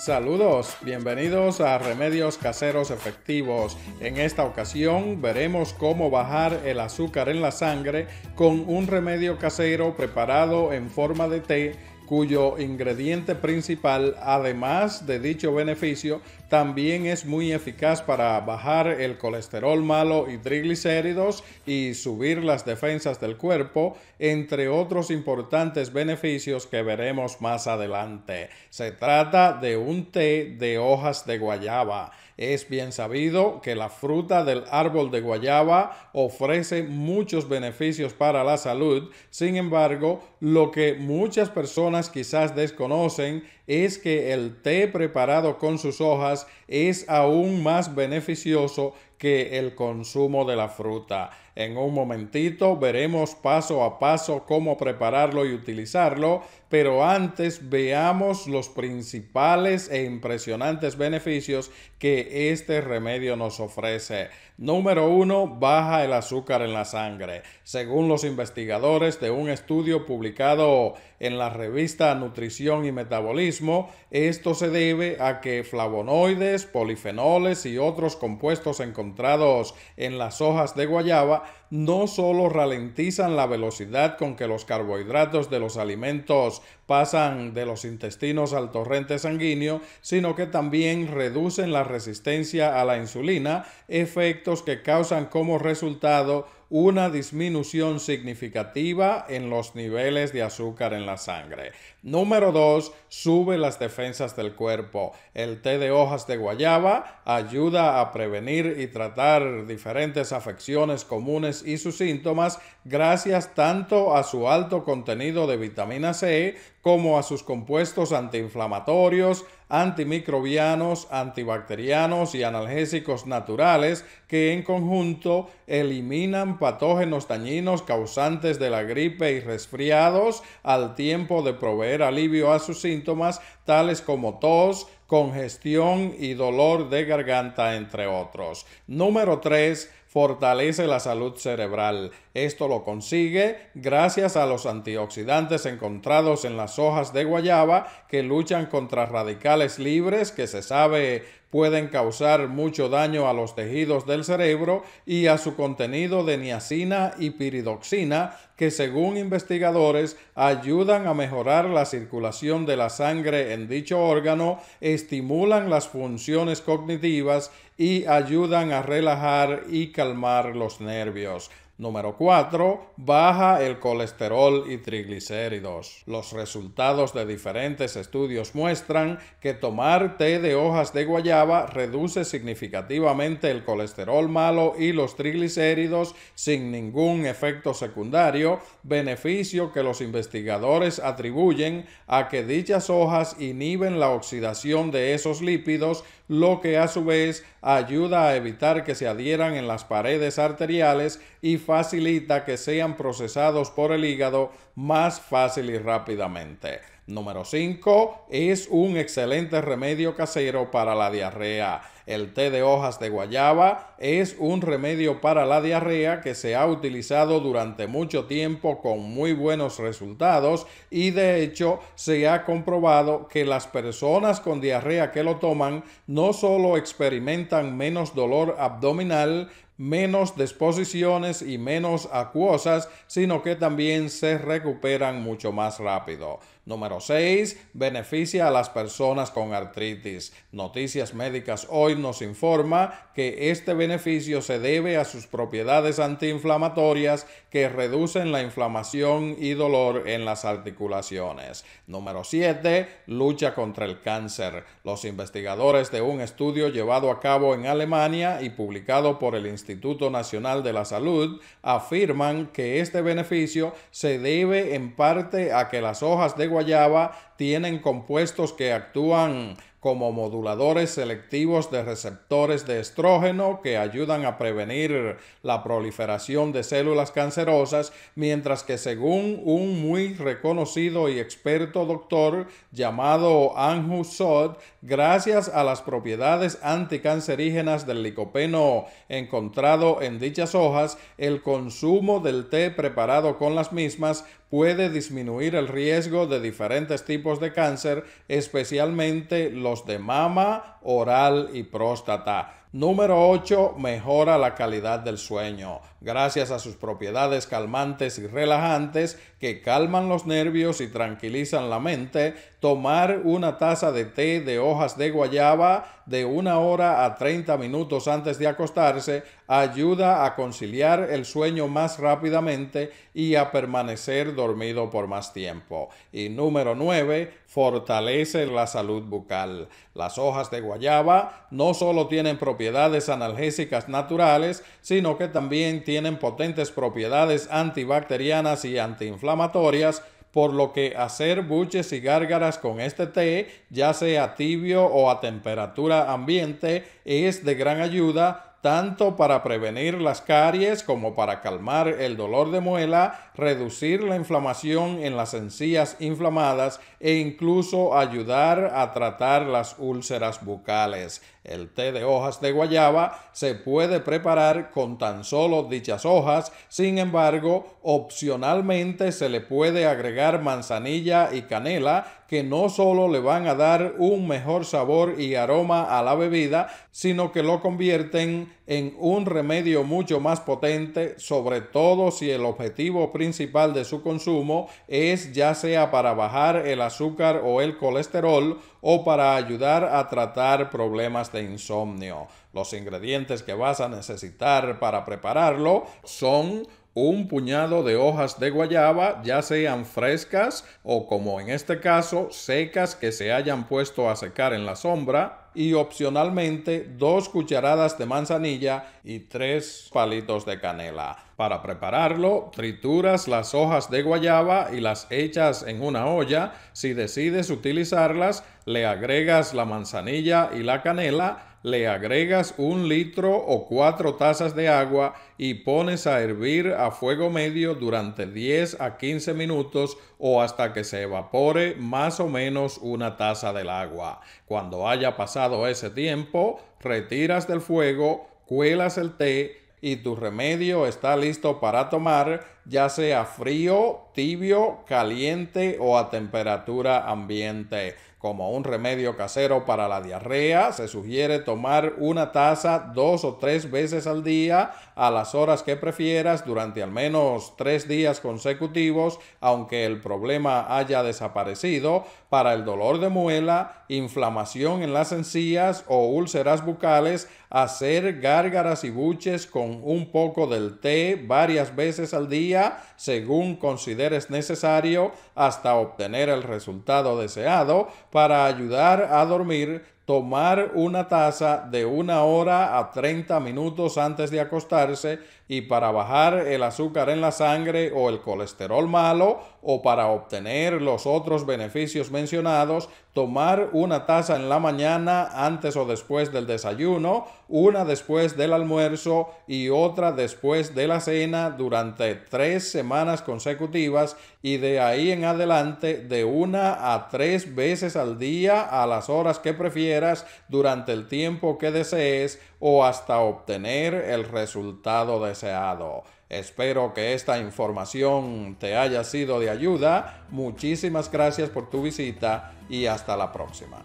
Saludos, bienvenidos a Remedios Caseros Efectivos. En esta ocasión veremos cómo bajar el azúcar en la sangre con un remedio casero preparado en forma de té cuyo ingrediente principal, además de dicho beneficio, también es muy eficaz para bajar el colesterol malo y triglicéridos y subir las defensas del cuerpo, entre otros importantes beneficios que veremos más adelante. Se trata de un té de hojas de guayaba. Es bien sabido que la fruta del árbol de guayaba ofrece muchos beneficios para la salud, sin embargo, lo que muchas personas quizás desconocen es que el té preparado con sus hojas es aún más beneficioso que el consumo de la fruta. En un momentito veremos paso a paso cómo prepararlo y utilizarlo, pero antes veamos los principales e impresionantes beneficios que este remedio nos ofrece. Número uno, Baja el azúcar en la sangre. Según los investigadores de un estudio publicado en la revista Nutrición y Metabolismo, esto se debe a que flavonoides, polifenoles y otros compuestos en encontrados en las hojas de guayaba no solo ralentizan la velocidad con que los carbohidratos de los alimentos pasan de los intestinos al torrente sanguíneo, sino que también reducen la resistencia a la insulina, efectos que causan como resultado una disminución significativa en los niveles de azúcar en la sangre. Número 2. Sube las defensas del cuerpo. El té de hojas de guayaba ayuda a prevenir y tratar diferentes afecciones comunes y sus síntomas gracias tanto a su alto contenido de vitamina C como a sus compuestos antiinflamatorios, antimicrobianos, antibacterianos y analgésicos naturales que en conjunto eliminan patógenos dañinos causantes de la gripe y resfriados al tiempo de proveer alivio a sus síntomas tales como tos, congestión y dolor de garganta entre otros. Número 3 fortalece la salud cerebral. Esto lo consigue gracias a los antioxidantes encontrados en las hojas de guayaba que luchan contra radicales libres que se sabe pueden causar mucho daño a los tejidos del cerebro y a su contenido de niacina y piridoxina que según investigadores ayudan a mejorar la circulación de la sangre en dicho órgano, estimulan las funciones cognitivas y ayudan a relajar y calmar los nervios. Número 4. Baja el colesterol y triglicéridos. Los resultados de diferentes estudios muestran que tomar té de hojas de guayaba reduce significativamente el colesterol malo y los triglicéridos sin ningún efecto secundario, beneficio que los investigadores atribuyen a que dichas hojas inhiben la oxidación de esos lípidos lo que a su vez ayuda a evitar que se adhieran en las paredes arteriales y facilita que sean procesados por el hígado más fácil y rápidamente. Número 5 es un excelente remedio casero para la diarrea. El té de hojas de guayaba es un remedio para la diarrea que se ha utilizado durante mucho tiempo con muy buenos resultados y de hecho se ha comprobado que las personas con diarrea que lo toman no solo experimentan menos dolor abdominal, menos disposiciones y menos acuosas, sino que también se recuperan mucho más rápido. Número 6. Beneficia a las personas con artritis. Noticias Médicas Hoy nos informa que este beneficio se debe a sus propiedades antiinflamatorias que reducen la inflamación y dolor en las articulaciones. Número 7. Lucha contra el cáncer. Los investigadores de un estudio llevado a cabo en Alemania y publicado por el Instituto Nacional de la Salud afirman que este beneficio se debe en parte a que las hojas de Java tienen compuestos que actúan como moduladores selectivos de receptores de estrógeno que ayudan a prevenir la proliferación de células cancerosas, mientras que según un muy reconocido y experto doctor llamado Anju Sod, gracias a las propiedades anticancerígenas del licopeno encontrado en dichas hojas, el consumo del té preparado con las mismas puede disminuir el riesgo de diferentes tipos de cáncer, especialmente los είμαστε μάμα, οράλ και πρόστατα. Número 8. Mejora la calidad del sueño. Gracias a sus propiedades calmantes y relajantes que calman los nervios y tranquilizan la mente, tomar una taza de té de hojas de guayaba de una hora a 30 minutos antes de acostarse ayuda a conciliar el sueño más rápidamente y a permanecer dormido por más tiempo. Y número 9. Fortalece la salud bucal. Las hojas de guayaba no solo tienen propiedades propiedades analgésicas naturales, sino que también tienen potentes propiedades antibacterianas y antiinflamatorias, por lo que hacer buches y gárgaras con este té, ya sea tibio o a temperatura ambiente, es de gran ayuda tanto para prevenir las caries como para calmar el dolor de muela, reducir la inflamación en las encías inflamadas e incluso ayudar a tratar las úlceras bucales. El té de hojas de guayaba se puede preparar con tan solo dichas hojas, sin embargo, opcionalmente se le puede agregar manzanilla y canela que no solo le van a dar un mejor sabor y aroma a la bebida, sino que lo convierten en un remedio mucho más potente, sobre todo si el objetivo principal de su consumo es ya sea para bajar el azúcar o el colesterol o para ayudar a tratar problemas de insomnio. Los ingredientes que vas a necesitar para prepararlo son un puñado de hojas de guayaba, ya sean frescas o como en este caso secas que se hayan puesto a secar en la sombra, y opcionalmente dos cucharadas de manzanilla y tres palitos de canela. Para prepararlo, trituras las hojas de guayaba y las echas en una olla. Si decides utilizarlas, le agregas la manzanilla y la canela le agregas un litro o cuatro tazas de agua y pones a hervir a fuego medio durante 10 a 15 minutos o hasta que se evapore más o menos una taza del agua. Cuando haya pasado ese tiempo, retiras del fuego, cuelas el té y tu remedio está listo para tomar, ya sea frío, tibio, caliente o a temperatura ambiente. Como un remedio casero para la diarrea, se sugiere tomar una taza dos o tres veces al día a las horas que prefieras durante al menos tres días consecutivos, aunque el problema haya desaparecido, para el dolor de muela, inflamación en las encías o úlceras bucales hacer gárgaras y buches con un poco del té varias veces al día según consideres necesario hasta obtener el resultado deseado para ayudar a dormir tomar una taza de una hora a 30 minutos antes de acostarse y para bajar el azúcar en la sangre o el colesterol malo o para obtener los otros beneficios mencionados, tomar una taza en la mañana antes o después del desayuno, una después del almuerzo y otra después de la cena durante tres semanas consecutivas y de ahí en adelante de una a tres veces al día a las horas que prefieras durante el tiempo que desees o hasta obtener el resultado deseado. Espero que esta información te haya sido de ayuda. Muchísimas gracias por tu visita y hasta la próxima.